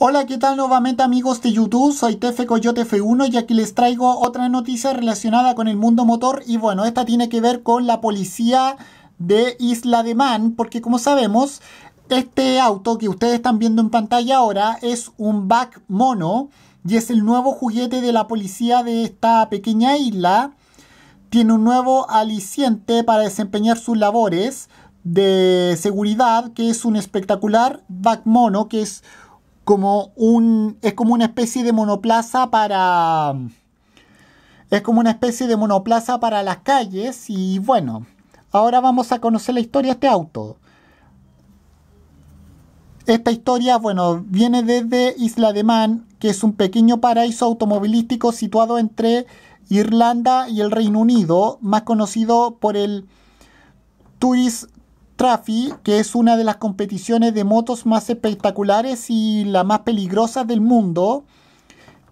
Hola, ¿qué tal nuevamente amigos de YouTube? Soy Tefe Coyote F1 y aquí les traigo otra noticia relacionada con el mundo motor y bueno, esta tiene que ver con la policía de Isla de Man porque como sabemos, este auto que ustedes están viendo en pantalla ahora es un Back Mono y es el nuevo juguete de la policía de esta pequeña isla. Tiene un nuevo aliciente para desempeñar sus labores de seguridad que es un espectacular Back Mono que es como un. Es como una especie de monoplaza para. Es como una especie de monoplaza para las calles. Y bueno, ahora vamos a conocer la historia de este auto. Esta historia, bueno, viene desde Isla de Man, que es un pequeño paraíso automovilístico situado entre Irlanda y el Reino Unido, más conocido por el Tourist que es una de las competiciones de motos más espectaculares y la más peligrosas del mundo.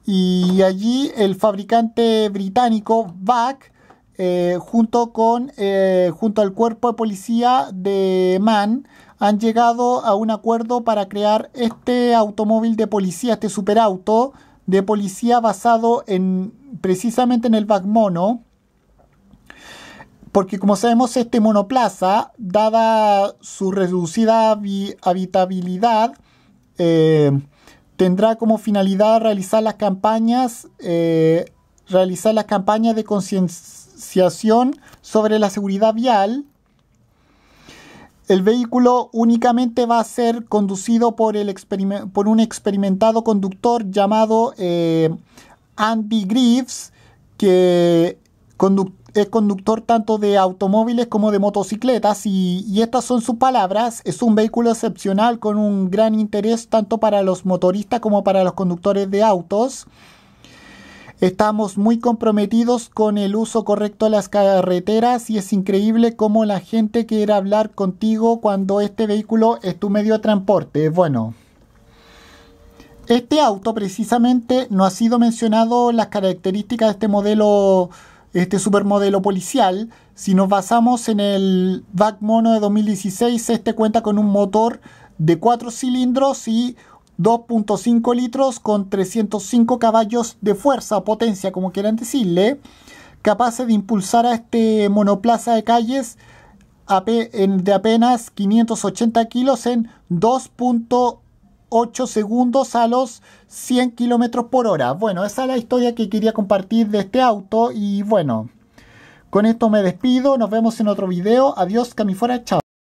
Y allí el fabricante británico VAC, eh, junto, con, eh, junto al cuerpo de policía de MAN, han llegado a un acuerdo para crear este automóvil de policía, este superauto de policía basado en precisamente en el VAC Mono porque como sabemos, este monoplaza, dada su reducida habitabilidad, eh, tendrá como finalidad realizar las campañas, eh, realizar las campañas de concienciación sobre la seguridad vial. El vehículo únicamente va a ser conducido por, el por un experimentado conductor llamado eh, Andy Greaves, que es conductor tanto de automóviles como de motocicletas y, estas son sus palabras. Es un vehículo excepcional con un gran interés tanto para los motoristas como para los conductores de autos. Estamos muy comprometidos con el uso correcto de las carreteras y es increíble cómo la gente quiere hablar contigo cuando este vehículo es tu medio de transporte. Bueno. Este auto precisamente no ha sido mencionado las características de este modelo este supermodelo policial. Si nos basamos en el VAC Mono de 2016, este cuenta con un motor de 4 cilindros y 2.5 litros con 305 caballos de fuerza o potencia, como quieran decirle, capaces de impulsar a este monoplaza de calles de apenas 580 kilos en 2.5 8 segundos a los 100 kilómetros por hora. Bueno, esa es la historia que quería compartir de este auto y bueno, con esto me despido, nos vemos en otro video, adiós, camifora, chao.